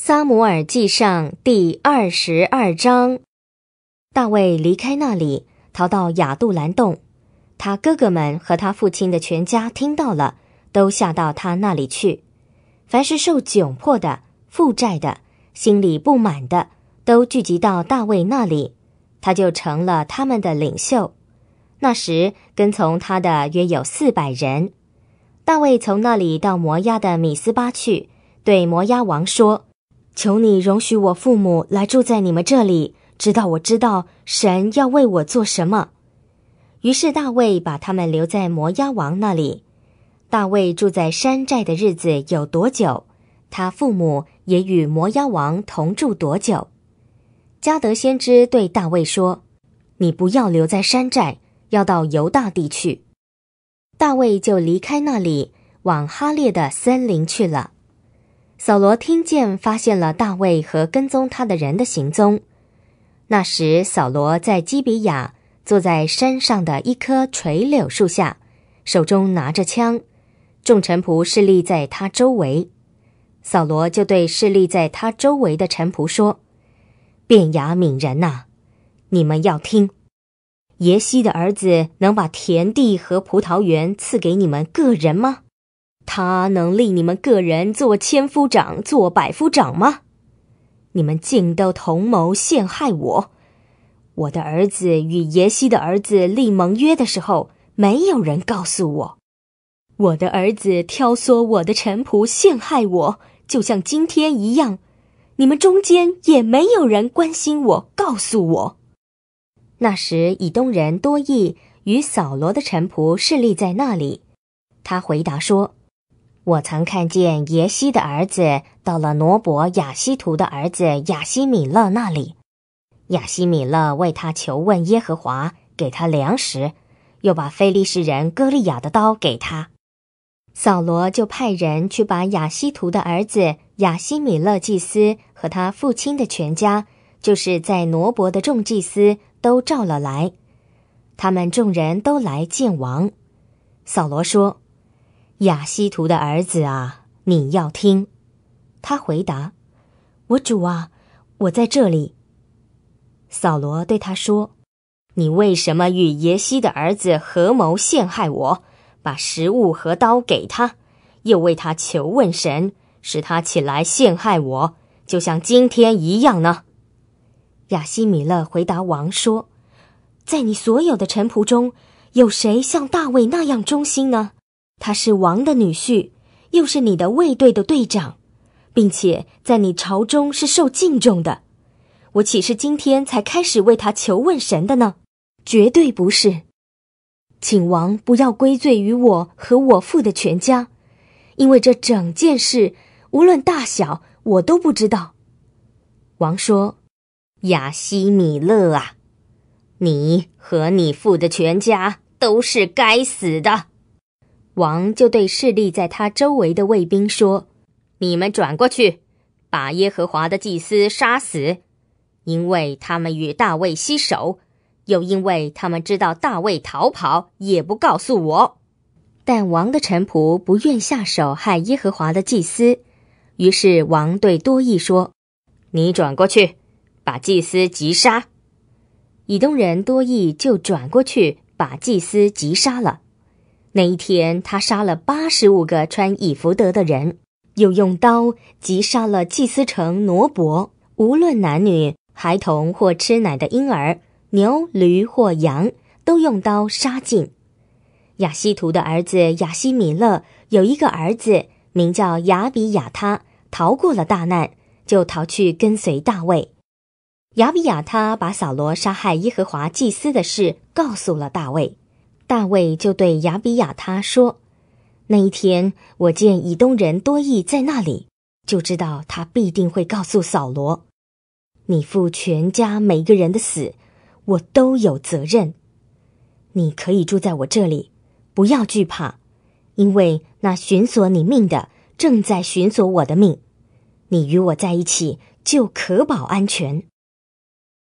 《撒姆尔记上》第二十二章，大卫离开那里，逃到亚杜兰洞。他哥哥们和他父亲的全家听到了，都下到他那里去。凡是受窘迫的、负债的、心里不满的，都聚集到大卫那里，他就成了他们的领袖。那时跟从他的约有四百人。大卫从那里到摩押的米斯巴去，对摩押王说。求你容许我父母来住在你们这里，直到我知道神要为我做什么。于是大卫把他们留在摩押王那里。大卫住在山寨的日子有多久？他父母也与摩押王同住多久？加德先知对大卫说：“你不要留在山寨，要到犹大地去。”大卫就离开那里，往哈列的森林去了。扫罗听见，发现了大卫和跟踪他的人的行踪。那时，扫罗在基比亚，坐在山上的一棵垂柳树下，手中拿着枪，众臣仆侍立在他周围。扫罗就对侍立在他周围的臣仆说：“变雅悯人呐，你们要听，耶西的儿子能把田地和葡萄园赐给你们个人吗？”他能立你们个人做千夫长、做百夫长吗？你们竟都同谋陷害我！我的儿子与耶西的儿子立盟约的时候，没有人告诉我。我的儿子挑唆我的臣仆陷害我，就像今天一样。你们中间也没有人关心我，告诉我。那时以东人多益与扫罗的臣仆势立在那里，他回答说。我曾看见耶西的儿子到了挪伯雅西图的儿子雅西米勒那里，雅西米勒为他求问耶和华，给他粮食，又把非利士人歌利亚的刀给他。扫罗就派人去把雅西图的儿子雅西米勒祭司和他父亲的全家，就是在挪伯的众祭司都召了来，他们众人都来见王。扫罗说。雅希图的儿子啊，你要听，他回答：“我主啊，我在这里。”扫罗对他说：“你为什么与耶希的儿子合谋陷害我？把食物和刀给他，又为他求问神，使他起来陷害我，就像今天一样呢？”雅希米勒回答王说：“在你所有的臣仆中，有谁像大卫那样忠心呢？”他是王的女婿，又是你的卫队的队长，并且在你朝中是受敬重的。我岂是今天才开始为他求问神的呢？绝对不是，请王不要归罪于我和我父的全家，因为这整件事无论大小，我都不知道。王说：“雅西米勒啊，你和你父的全家都是该死的。”王就对势立在他周围的卫兵说：“你们转过去，把耶和华的祭司杀死，因为他们与大卫携手，又因为他们知道大卫逃跑也不告诉我。”但王的臣仆不愿下手害耶和华的祭司，于是王对多益说：“你转过去，把祭司击杀。”以东人多益就转过去把祭司击杀了。那一天，他杀了八十五个穿以弗德的人，又用刀击杀了祭司城挪伯。无论男女、孩童或吃奶的婴儿、牛、驴或羊，都用刀杀尽。亚西图的儿子亚西米勒有一个儿子，名叫亚比亚他，逃过了大难，就逃去跟随大卫。亚比亚他把扫罗杀害耶和华祭司的事告诉了大卫。大卫就对亚比亚他说：“那一天我见以东人多益在那里，就知道他必定会告诉扫罗。你父全家每个人的死，我都有责任。你可以住在我这里，不要惧怕，因为那寻索你命的正在寻索我的命。你与我在一起，就可保安全。”